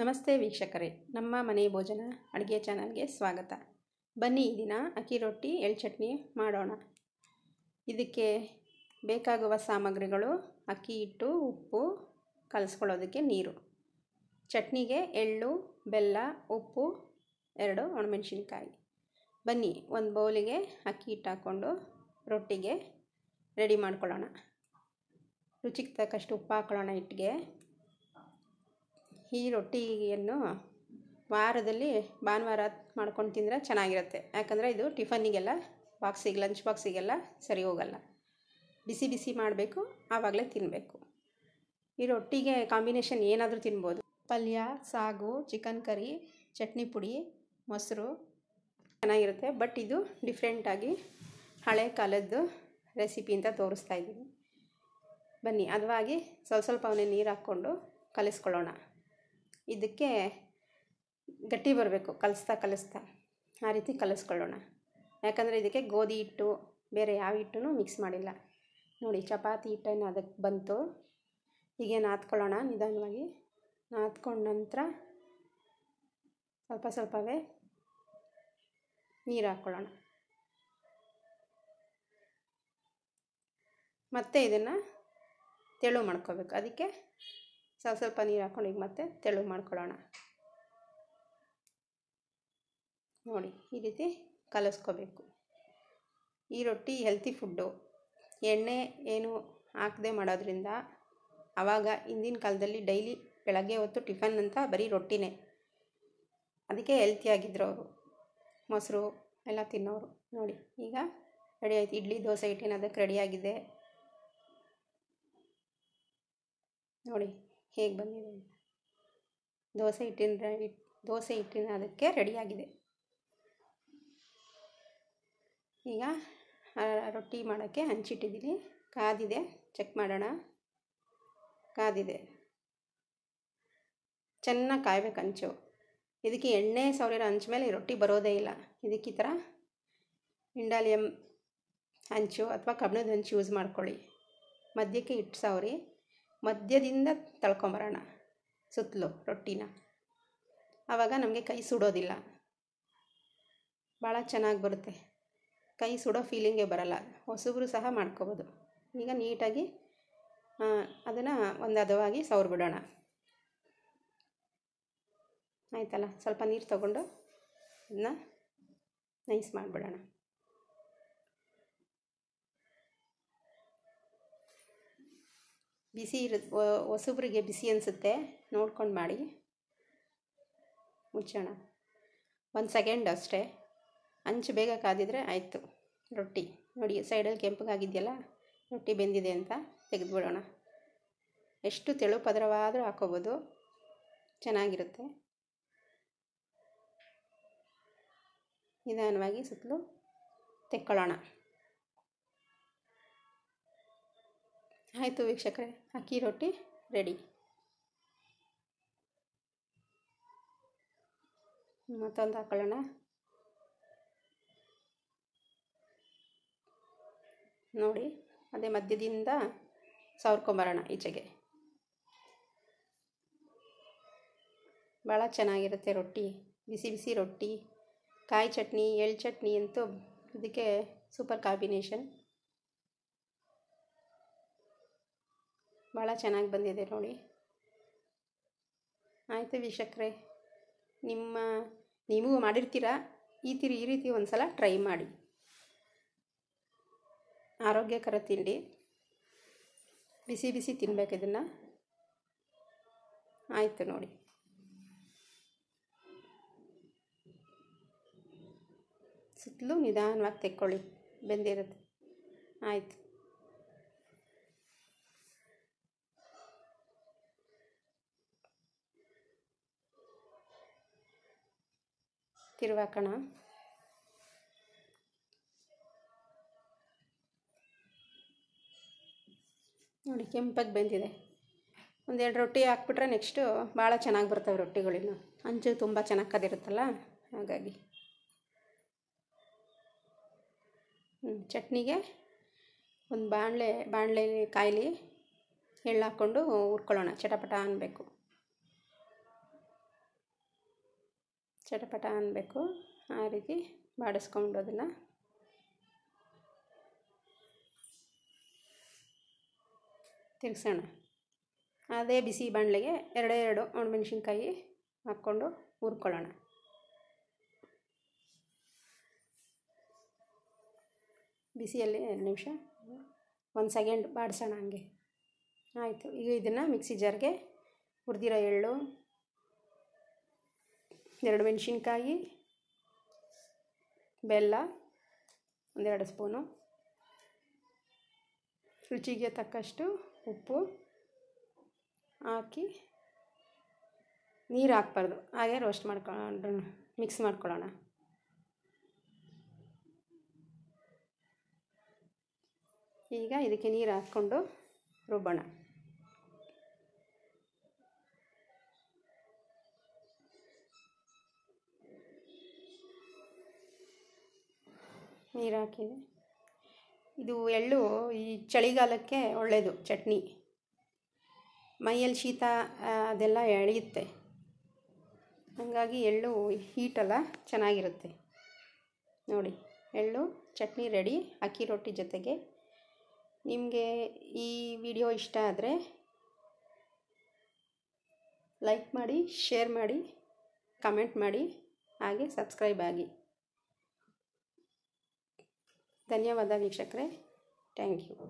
ನಮಸ್ತೆ ವೀಕ್ಷಕರೇ ನಮ್ಮ ಮನೆ ಭೋಜನ ಅಡುಗೆ ಚಾನಲ್ಗೆ ಸ್ವಾಗತ ಬನ್ನಿ ದಿನ ಅಕ್ಕಿ ರೊಟ್ಟಿ ಎಳ್ ಚಟ್ನಿ ಮಾಡೋಣ ಇದಕ್ಕೆ ಬೇಕಾಗುವ ಸಾಮಗ್ರಿಗಳು ಅಕ್ಕಿ ಹಿಟ್ಟು ಉಪ್ಪು ಕಲಿಸ್ಕೊಳ್ಳೋದಕ್ಕೆ ನೀರು ಚಟ್ನಿಗೆ ಎಳ್ಳು ಬೆಲ್ಲ ಉಪ್ಪು ಎರಡು ಒಣಮೆಣಸಿನ್ಕಾಯಿ ಬನ್ನಿ ಒಂದು ಬೌಲಿಗೆ ಅಕ್ಕಿ ಹಿಟ್ಟು ಹಾಕ್ಕೊಂಡು ರೊಟ್ಟಿಗೆ ರೆಡಿ ಮಾಡ್ಕೊಳ್ಳೋಣ ರುಚಿಗೆ ತಕ್ಕಷ್ಟು ಉಪ್ಪು ಹಾಕೊಳ್ಳೋಣ ಹಿಟ್ಟಿಗೆ ಈ ರೊಟ್ಟಿಯನ್ನು ವಾರದಲ್ಲಿ ಭಾನುವಾರ ಮಾಡ್ಕೊಂಡು ತಿಂದರೆ ಚೆನ್ನಾಗಿರುತ್ತೆ ಯಾಕಂದರೆ ಇದು ಟಿಫನ್ನಿಗೆಲ್ಲ ಬಾಕ್ಸಿಗೆ ಲಂಚ್ ಬಾಕ್ಸಿಗೆಲ್ಲ ಸರಿ ಹೋಗಲ್ಲ ಬಿಸಿ ಬಿಸಿ ಮಾಡಬೇಕು ಆವಾಗಲೇ ತಿನ್ನಬೇಕು ಈ ರೊಟ್ಟಿಗೆ ಕಾಂಬಿನೇಷನ್ ಏನಾದರೂ ತಿನ್ಬೋದು ಪಲ್ಯ ಸಾಗು ಚಿಕನ್ ಕರಿ ಚಟ್ನಿ ಪುಡಿ ಮೊಸರು ಚೆನ್ನಾಗಿರುತ್ತೆ ಬಟ್ ಇದು ಡಿಫ್ರೆಂಟಾಗಿ ಹಳೆ ಕಾಲದ್ದು ರೆಸಿಪಿ ಅಂತ ತೋರಿಸ್ತಾ ಇದ್ದೀನಿ ಬನ್ನಿ ಅದವಾಗಿ ಸ್ವಲ್ಪ ಸ್ವಲ್ಪ ಅವನೇ ನೀರು ಹಾಕ್ಕೊಂಡು ಕಲಿಸ್ಕೊಳ್ಳೋಣ ಇದಕ್ಕೆ ಗಟ್ಟಿ ಬರಬೇಕು ಕಲಿಸ್ತಾ ಕಲಿಸ್ತಾ ಆ ರೀತಿ ಕಲಿಸ್ಕೊಳ್ಳೋಣ ಯಾಕಂದರೆ ಇದಕ್ಕೆ ಗೋಧಿ ಹಿಟ್ಟು ಬೇರೆ ಯಾವ ಹಿಟ್ಟು ಮಿಕ್ಸ್ ಮಾಡಿಲ್ಲ ನೋಡಿ ಚಪಾತಿ ಹಿಟ್ಟೇನು ಅದಕ್ಕೆ ಬಂತು ಹೀಗೆ ನಾದ್ಕೊಳ್ಳೋಣ ನಿಧಾನವಾಗಿ ನಾದ್ಕೊಂಡ ನಂತರ ಸ್ವಲ್ಪ ಸ್ವಲ್ಪವೇ ನೀರು ಹಾಕ್ಕೊಳ್ಳೋಣ ಮತ್ತು ಇದನ್ನು ತೆಳು ಮಾಡ್ಕೋಬೇಕು ಅದಕ್ಕೆ ಸ್ವಲ್ಪ ಸ್ವಲ್ಪ ನೀರು ಹಾಕ್ಕೊಂಡು ಈಗ ಮತ್ತೆ ತೆಳು ಮಾಡ್ಕೊಳ್ಳೋಣ ನೋಡಿ ಈ ರೀತಿ ಕಲಸ್ಕೋಬೇಕು ಈ ರೊಟ್ಟಿ ಹೆಲ್ತಿ ಫುಡ್ಡು ಎಣ್ಣೆ ಏನು ಹಾಕದೆ ಮಾಡೋದ್ರಿಂದ ಆವಾಗ ಹಿಂದಿನ ಕಾಲದಲ್ಲಿ ಡೈಲಿ ಬೆಳಗ್ಗೆ ಹೊತ್ತು ಟಿಫನ್ ಅಂತ ಬರೀ ರೊಟ್ಟಿನೇ ಅದಕ್ಕೆ ಹೆಲ್ತಿಯಾಗಿದ್ದರು ಅವರು ಮೊಸರು ಎಲ್ಲ ತಿನ್ನೋರು ನೋಡಿ ಈಗ ರೆಡಿ ಆಯ್ತು ಇಡ್ಲಿ ದೋಸೆ ಹಿಟ್ಟಿನ ಅದಕ್ಕೆ ರೆಡಿಯಾಗಿದೆ ನೋಡಿ ಹೇಗೆ ಬಂದಿದೆ ದೋಸೆ ಹಿಟ್ಟಿನ ದೋಸೆ ಹಿಟ್ಟಿನ ಅದಕ್ಕೆ ರೆಡಿಯಾಗಿದೆ ಈಗ ರೊಟ್ಟಿ ಮಾಡೋಕ್ಕೆ ಹಂಚಿಟ್ಟಿದ್ದೀನಿ ಕಾದಿದೆ ಚೆಕ್ ಮಾಡೋಣ ಕಾದಿದೆ ಚೆನ್ನಾಗಿ ಕಾಯ್ಬೇಕು ಹಂಚು ಇದಕ್ಕೆ ಎಣ್ಣೆ ಸಾವಿರ ಹಂಚ ಮೇಲೆ ರೊಟ್ಟಿ ಬರೋದೇ ಇಲ್ಲ ಇದಕ್ಕೆ ಈ ಥರ ಇಂಡಾಲಿಯಂ ಹಂಚು ಅಥವಾ ಕಬ್ಬಿಣದ ಹಂಚು ಯೂಸ್ ಮಾಡ್ಕೊಳ್ಳಿ ಮಧ್ಯಕ್ಕೆ ಹಿಟ್ಟು ಸಾವ್ರಿ ಮಧ್ಯದಿಂದ ತಳ್ಕೊಂಬರೋಣ ಸುತ್ತಲೂ ರೊಟ್ಟಿನ ಆವಾಗ ನಮಗೆ ಕೈ ಸುಡೋದಿಲ್ಲ ಭಾಳ ಚೆನ್ನಾಗಿ ಬರುತ್ತೆ ಕೈ ಸುಡೋ ಫೀಲಿಂಗೇ ಬರಲ್ಲ ಹೊಸಬ್ರು ಸಹ ಮಾಡ್ಕೋಬೋದು ಈಗ ನೀಟಾಗಿ ಅದನ್ನು ಒಂದು ಹದವಾಗಿ ಸವ್ರು ಬಿಡೋಣ ಆಯಿತಲ್ಲ ಸ್ವಲ್ಪ ನೀರು ತಗೊಂಡು ಅದನ್ನ ನೈಸ್ ಮಾಡಿಬಿಡೋಣ ಬಿಸಿ ಇರುತ್ತೆ ಹೊಸಬ್ರಿಗೆ ಬಿಸಿ ಅನಿಸುತ್ತೆ ನೋಡ್ಕೊಂಡು ಮಾಡಿ ಮುಚ್ಚೋಣ ಒಂದು ಸೆಕೆಂಡ್ ಅಷ್ಟೇ ಅಂಚು ಬೇಗ ಕಾದಿದ್ರೆ ಆಯಿತು ರೊಟ್ಟಿ ನೋಡಿ ಸೈಡಲ್ಲಿ ಕೆಂಪಗಾಗಿದೆಯಲ್ಲ ರೊಟ್ಟಿ ಬೆಂದಿದೆ ಅಂತ ತೆಗೆದುಬಿಡೋಣ ಎಷ್ಟು ತೆಳು ಪದರವಾದರೂ ಹಾಕೋಬೋದು ಚೆನ್ನಾಗಿರುತ್ತೆ ನಿಧಾನವಾಗಿ ಸುತ್ತಲೂ ತೆಕ್ಕೊಳ್ಳೋಣ ಆಯಿತು ವೀಕ್ಷಕರೇ ಅಕ್ಕಿ ರೊಟ್ಟಿ ರೆಡಿ ಮತ್ತೊಂದು ಹಾಕೊಳ್ಳೋಣ ನೋಡಿ ಅದೇ ಮಧ್ಯದಿಂದ ಸವರ್ಕೊಂಬರೋಣ ಈಚೆಗೆ ಭಾಳ ಚೆನ್ನಾಗಿರುತ್ತೆ ರೊಟ್ಟಿ ಬಿಸಿ ಬಿಸಿ ರೊಟ್ಟಿ ಕಾಯಿ ಚಟ್ನಿ ಎಳ್ಳು ಚಟ್ನಿ ಅಂತೂ ಇದಕ್ಕೆ ಸೂಪರ್ ಕಾಂಬಿನೇಷನ್ ಭಾಳ ಚೆನ್ನಾಗಿ ಬಂದಿದೆ ನೋಡಿ ಆಯಿತು ವಿಶಕ್ರೆ ನಿಮ್ಮ ನೀವು ಮಾಡಿರ್ತೀರಾ ಈ ತಿರಿ ಈ ರೀತಿ ಒಂದು ಸಲ ಟ್ರೈ ಮಾಡಿ ಆರೋಗ್ಯಕರ ತಿಂಡಿ ಬಿಸಿ ಬಿಸಿ ತಿನ್ಬೇಕು ಇದನ್ನು ಆಯಿತು ನೋಡಿ ಸುತ್ತಲೂ ನಿಧಾನವಾಗಿ ತೆಕ್ಕೊಳ್ಳಿ ಬೆಂದಿರುತ್ತೆ ಆಯಿತು ತಿರುವಾಕೋಣ ನೋಡಿ ಕೆಂಪಾಗಿ ಬೆಂದಿದೆ ಒಂದೆರಡು ರೊಟ್ಟಿ ಹಾಕ್ಬಿಟ್ರೆ ನೆಕ್ಸ್ಟು ಭಾಳ ಚೆನ್ನಾಗಿ ಬರ್ತವೆ ರೊಟ್ಟಿಗಳಿನ್ನು ಅಂಚು ತುಂಬ ಚೆನ್ನಾಗಿ ಕದಿರುತ್ತಲ್ಲ ಹಾಗಾಗಿ ಚಟ್ನಿಗೆ ಒಂದು ಬಾಣಲೆ ಬಾಣಲೆ ಕಾಯಿಲಿ ಎಳ್ಳು ಹಾಕ್ಕೊಂಡು ಹುರ್ಕೊಳ್ಳೋಣ ಚಟಪಟ ಅನ್ನಬೇಕು ಚಟಪಟ ಅನ್ನಬೇಕು ಆ ರೀತಿ ಬಾಡಿಸ್ಕೊಂಡು ಅದನ್ನು ತಿರ್ಗ್ಸೋಣ ಅದೇ ಬಿಸಿ ಬಾಣಲೆಗೆ ಎರಡೇ ಎರಡು ಒಣಮೆಣ್ಸಿನ್ಕಾಯಿ ಹಾಕ್ಕೊಂಡು ಹುರ್ಕೊಳ್ಳೋಣ ಬಿಸಿಯಲ್ಲಿ ಎರಡು ನಿಮಿಷ ಒಂದು ಸೆಕೆಂಡ್ ಬಾಡಿಸೋಣ ಹಂಗೆ ಆಯಿತು ಈಗ ಇದನ್ನು ಮಿಕ್ಸಿ ಜಾರ್ಗೆ ಹುರಿದಿರೋ ಎಳ್ಳು ಎರಡು ಮೆಣಸಿನ್ಕಾಯಿ ಬೆಲ್ಲ ಒಂದೆರಡು ಸ್ಪೂನು ರುಚಿಗೆ ತಕ್ಕಷ್ಟು ಉಪ್ಪು ಹಾಕಿ ನೀರು ಹಾಕ್ಬಾರ್ದು ಹಾಗೆ ರೋಸ್ಟ್ ಮಾಡ್ಕೊಂಡು ಮಿಕ್ಸ್ ಮಾಡ್ಕೊಳ್ಳೋಣ ಈಗ ಇದಕ್ಕೆ ನೀರು ಹಾಕ್ಕೊಂಡು ರುಬ್ಬೋಣ ನೀರು ಹಾಕಿದೆ ಇದು ಎಳ್ಳು ಈ ಚಳಿಗಾಲಕ್ಕೆ ಒಳ್ಳೆಯದು ಚಟ್ನಿ ಮೈಯಲ್ಲಿ ಶೀತ ಅದೆಲ್ಲ ಎಳೆಯುತ್ತೆ ಹಾಗಾಗಿ ಎಳ್ಳು ಹೀಟಲ್ಲ ಚೆನ್ನಾಗಿರುತ್ತೆ ನೋಡಿ ಎಳ್ಳು ಚಟ್ನಿ ರೆಡಿ ಅಕ್ಕಿ ರೊಟ್ಟಿ ಜೊತೆಗೆ ನಿಮಗೆ ಈ ವಿಡಿಯೋ ಇಷ್ಟ ಆದರೆ ಲೈಕ್ ಮಾಡಿ ಶೇರ್ ಮಾಡಿ ಕಮೆಂಟ್ ಮಾಡಿ ಹಾಗೆ ಸಬ್ಸ್ಕ್ರೈಬ್ ಆಗಿ धन्यवाद वीक्षक्रे थैंक यू